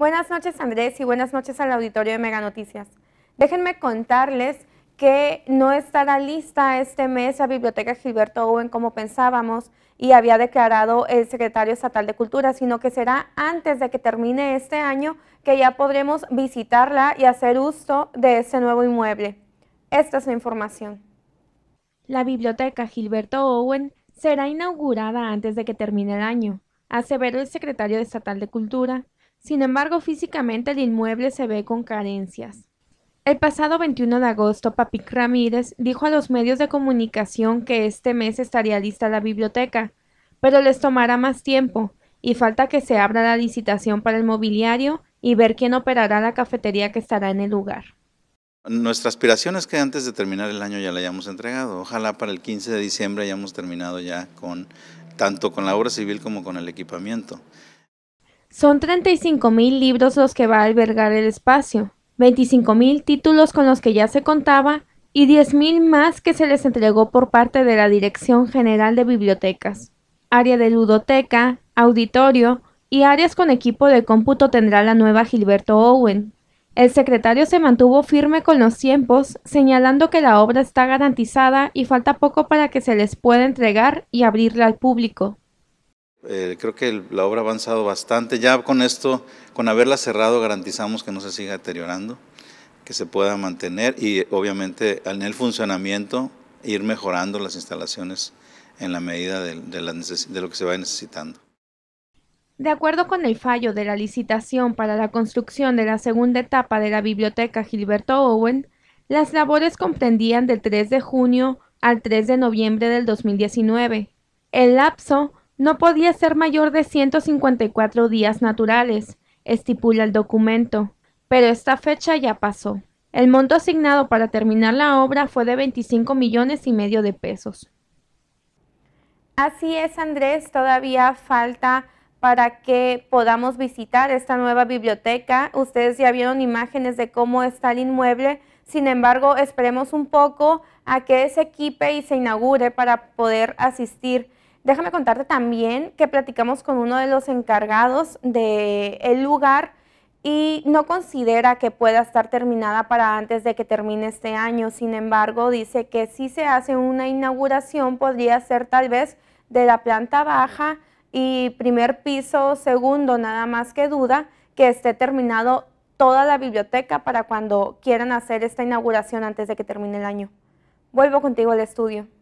Buenas noches Andrés y buenas noches al auditorio de Mega Noticias. Déjenme contarles que no estará lista este mes la Biblioteca Gilberto Owen como pensábamos y había declarado el secretario estatal de Cultura, sino que será antes de que termine este año que ya podremos visitarla y hacer uso de este nuevo inmueble. Esta es la información. La Biblioteca Gilberto Owen será inaugurada antes de que termine el año, aseveró el secretario estatal de Cultura. Sin embargo, físicamente el inmueble se ve con carencias. El pasado 21 de agosto, Papic Ramírez dijo a los medios de comunicación que este mes estaría lista la biblioteca, pero les tomará más tiempo y falta que se abra la licitación para el mobiliario y ver quién operará la cafetería que estará en el lugar. Nuestra aspiración es que antes de terminar el año ya la hayamos entregado. Ojalá para el 15 de diciembre hayamos terminado ya con tanto con la obra civil como con el equipamiento. Son 35.000 libros los que va a albergar el espacio, 25.000 títulos con los que ya se contaba y 10.000 más que se les entregó por parte de la Dirección General de Bibliotecas. Área de ludoteca, auditorio y áreas con equipo de cómputo tendrá la nueva Gilberto Owen. El secretario se mantuvo firme con los tiempos, señalando que la obra está garantizada y falta poco para que se les pueda entregar y abrirla al público. Eh, creo que la obra ha avanzado bastante. Ya con esto, con haberla cerrado, garantizamos que no se siga deteriorando, que se pueda mantener y obviamente en el funcionamiento ir mejorando las instalaciones en la medida de, lo que se va necesitando. De acuerdo con el fallo de la licitación para la construcción de la segunda etapa de la biblioteca Gilberto Owen, las labores comprendían del 3 de junio al 3 de noviembre del 2019. El lapso no podía ser mayor de 154 días naturales, estipula el documento, pero esta fecha ya pasó. El monto asignado para terminar la obra fue de 25 millones y medio de pesos. Así es, Andrés, todavía falta para que podamos visitar esta nueva biblioteca. Ustedes ya vieron imágenes de cómo está el inmueble, sin embargo, esperemos un poco a que se equipe y se inaugure para poder asistir Déjame contarte también que platicamos con uno de los encargados del el lugar y no considera que pueda estar terminada para antes de que termine este año. Sin embargo, dice que si se hace una inauguración podría ser tal vez de la planta baja y primer piso, segundo, nada más que duda que esté terminado toda la biblioteca para cuando quieran hacer esta inauguración antes de que termine el año. Vuelvo contigo al estudio.